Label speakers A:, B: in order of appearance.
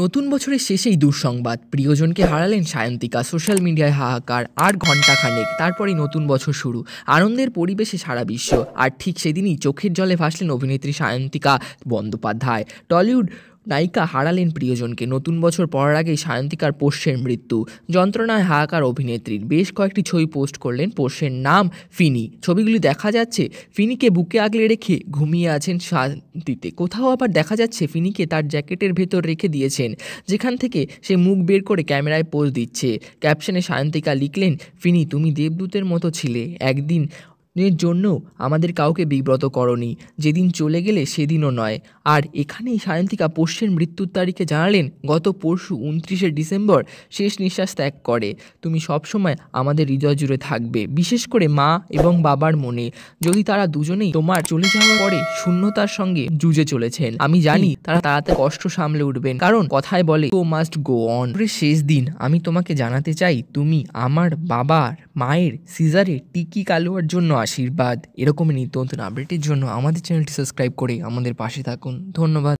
A: নতুন বছরের শেষেই দুঃসংবাদ প্রিয়জনকে হারালেন সায়ন্তিকা সোশ্যাল মিডিয়ায় হাহাকার আর ঘণ্টাখানেক তারপরই নতুন বছর শুরু আনন্দের পরিবেশে সারা বিশ্ব আর ঠিক সেদিনই চোখের জলে ভাসলেন অভিনেত্রী সায়ন্তিকা বন্দ্যোপাধ্যায় টলিউড নায়িকা হারালেন প্রিয়জনকে নতুন বছর পড়ার আগেই সায়ন্তিকার পোষ্যের মৃত্যু যন্ত্রণায় হাহাকার অভিনেত্রীর বেশ কয়েকটি ছবি পোস্ট করলেন পোষ্যের নাম ফিনি ছবিগুলি দেখা যাচ্ছে ফিনিকে বুকে আগলে রেখে ঘুমিয়ে আছেন শান্তিতে কোথাও আবার দেখা যাচ্ছে ফিনিকে তার জ্যাকেটের ভেতর রেখে দিয়েছেন যেখান থেকে সে মুখ বের করে ক্যামেরায় পোজ দিচ্ছে ক্যাপশনে সায়ন্তিকা লিখলেন ফিনি তুমি দেবদূতের মতো ছিলে একদিন এর জন্য আমাদের কাউকে বিব্রত করনি যেদিন চলে গেলে সেদিনও নয় আর এখানেই সায়ন্তিকা পোষ্যের মৃত্যুর তারিখে জানালেন গত পরশু উনত্রিশে ডিসেম্বর শেষ নিঃশ্বাস ত্যাগ করে তুমি সবসময় আমাদের হৃদয় জুড়ে থাকবে বিশেষ করে মা এবং বাবার মনে যদি তারা দুজনেই তোমার চলে যাওয়ার পরে শূন্যতার সঙ্গে জুজে চলেছেন আমি জানি তারা তাড়াতাড়ি কষ্ট সামলে উঠবেন কারণ কথায় বলে গো মাস্ট গো অন শেষ দিন আমি তোমাকে জানাতে চাই তুমি আমার বাবার মায়ের সিজারে টিকি কালোয়ার জন্য আশীর্বাদ এরকমই নিত্য নতুন আপডেটের জন্য আমাদের চ্যানেলটি সাবস্ক্রাইব করে আমাদের পাশে থাকুন ধন্যবাদ